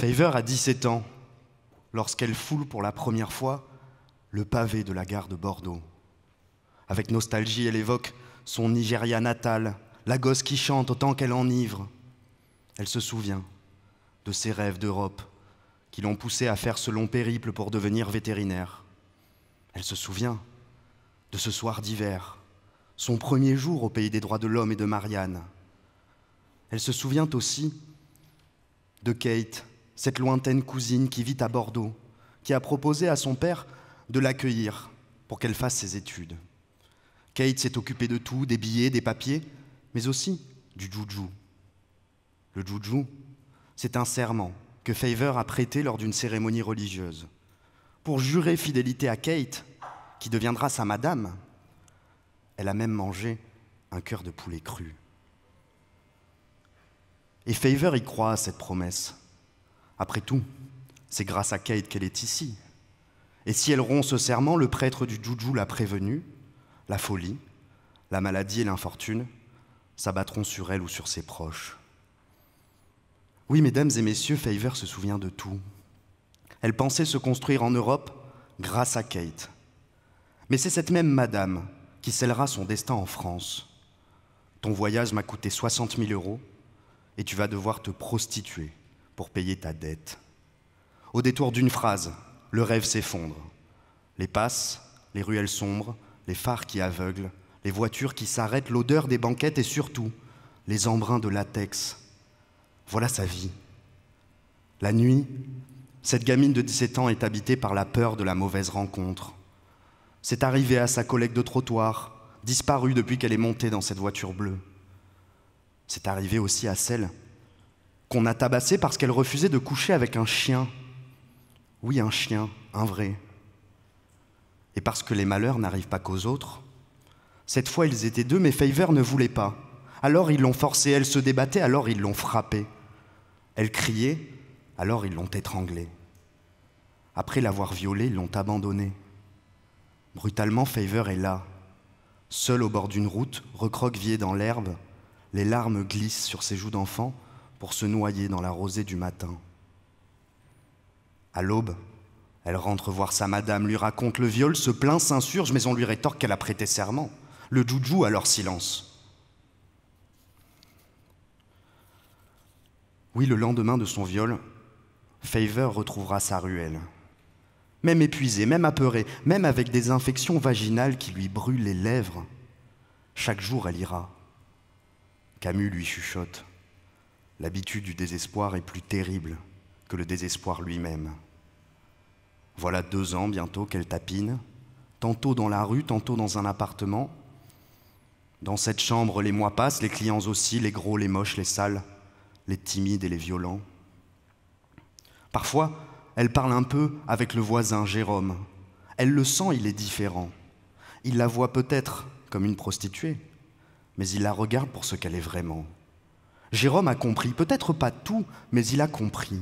Favor a 17 ans lorsqu'elle foule pour la première fois le pavé de la gare de Bordeaux. Avec nostalgie, elle évoque son Nigeria natal, la gosse qui chante autant qu'elle enivre. Elle se souvient de ses rêves d'Europe qui l'ont poussée à faire ce long périple pour devenir vétérinaire. Elle se souvient de ce soir d'hiver, son premier jour au pays des droits de l'homme et de Marianne. Elle se souvient aussi de Kate, cette lointaine cousine qui vit à Bordeaux, qui a proposé à son père de l'accueillir pour qu'elle fasse ses études. Kate s'est occupée de tout, des billets, des papiers, mais aussi du joujou. Le joujou, c'est un serment que Favor a prêté lors d'une cérémonie religieuse pour jurer fidélité à Kate, qui deviendra sa madame. Elle a même mangé un cœur de poulet cru. Et Favor y croit à cette promesse. Après tout, c'est grâce à Kate qu'elle est ici. Et si elle rompt ce serment, le prêtre du Juju l'a prévenue, la folie, la maladie et l'infortune s'abattront sur elle ou sur ses proches. Oui, mesdames et messieurs, Favor se souvient de tout. Elle pensait se construire en Europe grâce à Kate. Mais c'est cette même madame qui scellera son destin en France. Ton voyage m'a coûté 60 000 euros et tu vas devoir te prostituer pour payer ta dette. Au détour d'une phrase, le rêve s'effondre. Les passes, les ruelles sombres, les phares qui aveuglent, les voitures qui s'arrêtent, l'odeur des banquettes et surtout les embruns de latex. Voilà sa vie. La nuit, cette gamine de 17 ans est habitée par la peur de la mauvaise rencontre. C'est arrivé à sa collègue de trottoir, disparue depuis qu'elle est montée dans cette voiture bleue. C'est arrivé aussi à celle qu'on a tabassé parce qu'elle refusait de coucher avec un chien. Oui, un chien, un vrai. Et parce que les malheurs n'arrivent pas qu'aux autres. Cette fois, ils étaient deux, mais Favor ne voulait pas. Alors ils l'ont forcée, elle se débattait, alors ils l'ont frappée. Elle criait, alors ils l'ont étranglée. Après l'avoir violée, ils l'ont abandonnée. Brutalement, Favor est là, seul au bord d'une route, recroquevillé dans l'herbe, les larmes glissent sur ses joues d'enfant, pour se noyer dans la rosée du matin. À l'aube, elle rentre voir sa madame, lui raconte le viol, se plaint, s'insurge, mais on lui rétorque qu'elle a prêté serment. Le joujou alors silence. Oui, le lendemain de son viol, Favor retrouvera sa ruelle. Même épuisée, même apeurée, même avec des infections vaginales qui lui brûlent les lèvres, chaque jour elle ira. Camus lui chuchote l'habitude du désespoir est plus terrible que le désespoir lui-même. Voilà deux ans bientôt qu'elle tapine, tantôt dans la rue, tantôt dans un appartement. Dans cette chambre, les mois passent, les clients aussi, les gros, les moches, les sales, les timides et les violents. Parfois, elle parle un peu avec le voisin Jérôme. Elle le sent, il est différent. Il la voit peut-être comme une prostituée, mais il la regarde pour ce qu'elle est vraiment. Jérôme a compris, peut-être pas tout, mais il a compris.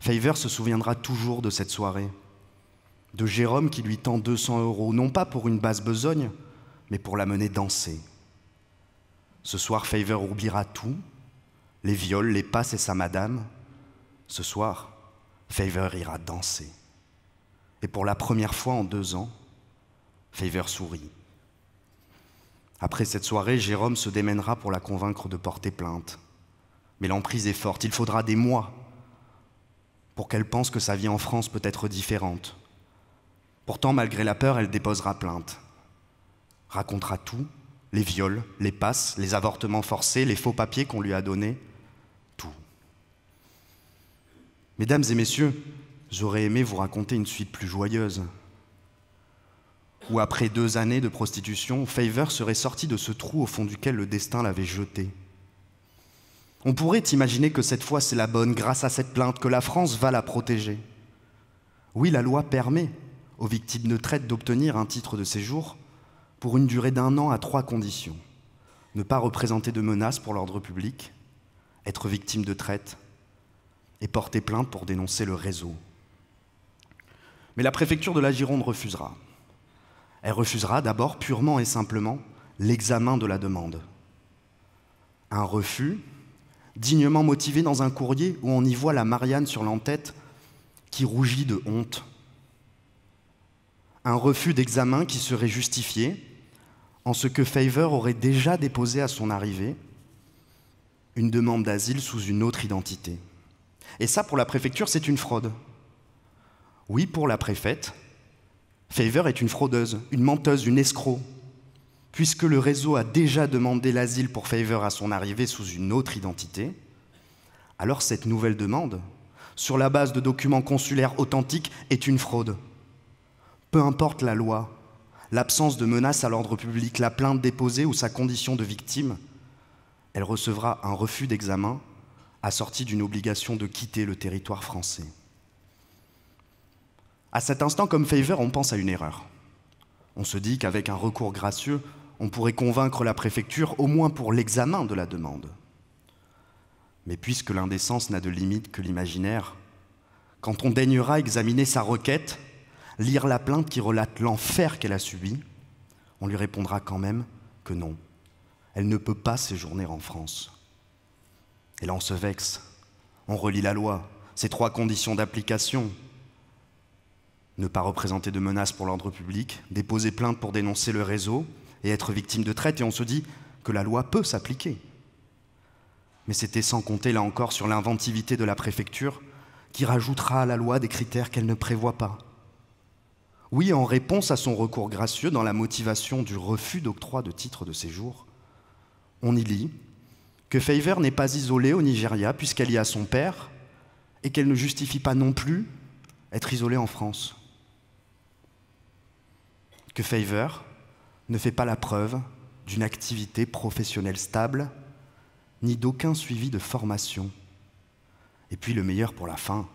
Favor se souviendra toujours de cette soirée, de Jérôme qui lui tend 200 euros, non pas pour une basse besogne, mais pour la mener danser. Ce soir, Favor oubliera tout, les viols, les passes et sa madame. Ce soir, Favor ira danser. Et pour la première fois en deux ans, Favor sourit. Après cette soirée, Jérôme se démènera pour la convaincre de porter plainte. Mais l'emprise est forte, il faudra des mois pour qu'elle pense que sa vie en France peut être différente. Pourtant, malgré la peur, elle déposera plainte. Racontera tout, les viols, les passes, les avortements forcés, les faux papiers qu'on lui a donnés, tout. Mesdames et messieurs, j'aurais aimé vous raconter une suite plus joyeuse où, après deux années de prostitution, Favor serait sorti de ce trou au fond duquel le destin l'avait jeté. On pourrait imaginer que cette fois c'est la bonne, grâce à cette plainte, que la France va la protéger. Oui, la loi permet aux victimes de traite d'obtenir un titre de séjour pour une durée d'un an à trois conditions. Ne pas représenter de menace pour l'ordre public, être victime de traite et porter plainte pour dénoncer le réseau. Mais la préfecture de la Gironde refusera elle refusera d'abord purement et simplement l'examen de la demande. Un refus, dignement motivé dans un courrier où on y voit la Marianne sur l'entête qui rougit de honte. Un refus d'examen qui serait justifié en ce que Favor aurait déjà déposé à son arrivée une demande d'asile sous une autre identité. Et ça, pour la préfecture, c'est une fraude. Oui, pour la préfète, Favor est une fraudeuse, une menteuse, une escroc, puisque le réseau a déjà demandé l'asile pour Favor à son arrivée sous une autre identité, alors cette nouvelle demande, sur la base de documents consulaires authentiques, est une fraude. Peu importe la loi, l'absence de menace à l'ordre public, la plainte déposée ou sa condition de victime, elle recevra un refus d'examen assorti d'une obligation de quitter le territoire français. À cet instant, comme Favor, on pense à une erreur. On se dit qu'avec un recours gracieux, on pourrait convaincre la préfecture au moins pour l'examen de la demande. Mais puisque l'indécence n'a de limite que l'imaginaire, quand on daignera examiner sa requête, lire la plainte qui relate l'enfer qu'elle a subi, on lui répondra quand même que non, elle ne peut pas séjourner en France. Et là, on se vexe, on relit la loi, ses trois conditions d'application, ne pas représenter de menace pour l'ordre public, déposer plainte pour dénoncer le réseau et être victime de traite, et on se dit que la loi peut s'appliquer. Mais c'était sans compter là encore sur l'inventivité de la préfecture qui rajoutera à la loi des critères qu'elle ne prévoit pas. Oui, en réponse à son recours gracieux dans la motivation du refus d'octroi de titre de séjour, on y lit que Favor n'est pas isolée au Nigeria puisqu'elle y a son père et qu'elle ne justifie pas non plus être isolée en France que Favor ne fait pas la preuve d'une activité professionnelle stable, ni d'aucun suivi de formation. Et puis le meilleur pour la fin,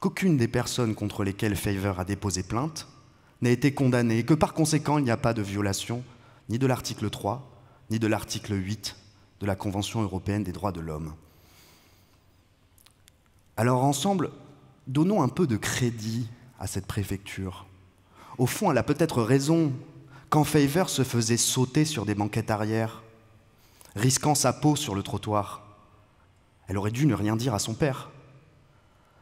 qu'aucune des personnes contre lesquelles Favor a déposé plainte n'a été condamnée et que par conséquent il n'y a pas de violation ni de l'article 3, ni de l'article 8 de la Convention européenne des droits de l'homme. Alors ensemble, donnons un peu de crédit à cette préfecture. Au fond, elle a peut-être raison quand Favor se faisait sauter sur des banquettes arrière, risquant sa peau sur le trottoir. Elle aurait dû ne rien dire à son père.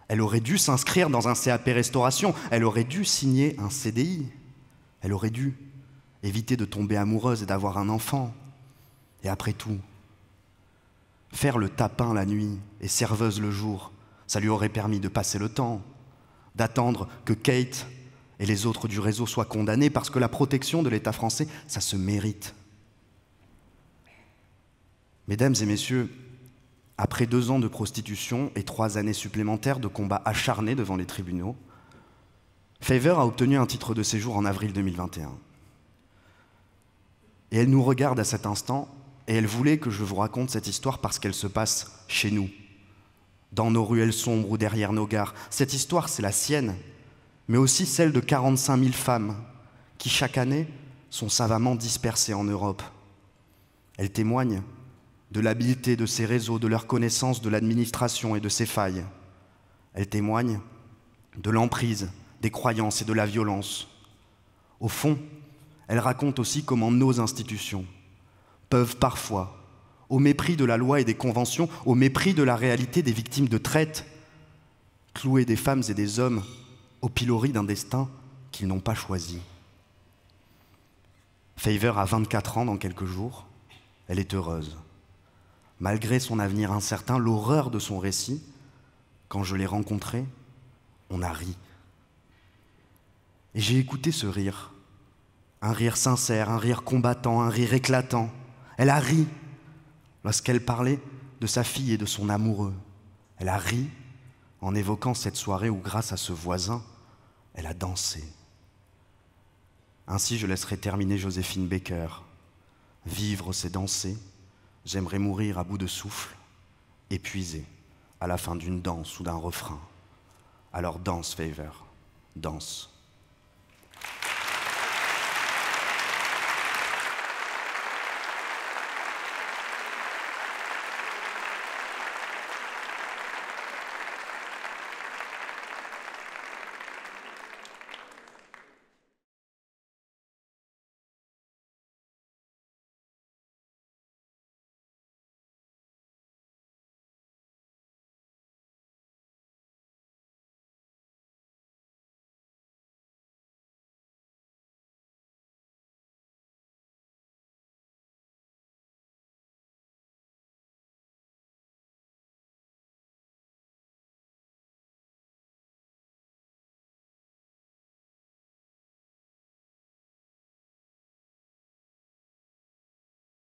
Elle aurait dû s'inscrire dans un CAP restauration. Elle aurait dû signer un CDI. Elle aurait dû éviter de tomber amoureuse et d'avoir un enfant. Et après tout, faire le tapin la nuit et serveuse le jour, ça lui aurait permis de passer le temps, d'attendre que Kate et les autres du réseau soient condamnés parce que la protection de l'État français, ça se mérite. Mesdames et messieurs, après deux ans de prostitution et trois années supplémentaires de combats acharnés devant les tribunaux, Favor a obtenu un titre de séjour en avril 2021. Et elle nous regarde à cet instant et elle voulait que je vous raconte cette histoire parce qu'elle se passe chez nous, dans nos ruelles sombres ou derrière nos gares. Cette histoire, c'est la sienne mais aussi celle de 45 000 femmes qui, chaque année, sont savamment dispersées en Europe. Elles témoignent de l'habileté de ces réseaux, de leur connaissance de l'administration et de ses failles. Elles témoignent de l'emprise, des croyances et de la violence. Au fond, elles racontent aussi comment nos institutions peuvent parfois, au mépris de la loi et des conventions, au mépris de la réalité des victimes de traite, clouer des femmes et des hommes au pilori d'un destin qu'ils n'ont pas choisi. Favor a 24 ans dans quelques jours. Elle est heureuse. Malgré son avenir incertain, l'horreur de son récit, quand je l'ai rencontrée, on a ri. Et j'ai écouté ce rire. Un rire sincère, un rire combattant, un rire éclatant. Elle a ri lorsqu'elle parlait de sa fille et de son amoureux. Elle a ri en évoquant cette soirée où, grâce à ce voisin, elle a dansé. Ainsi, je laisserai terminer Joséphine Baker. Vivre, c'est danser. J'aimerais mourir à bout de souffle, épuisé, à la fin d'une danse ou d'un refrain. Alors danse, Favor, danse.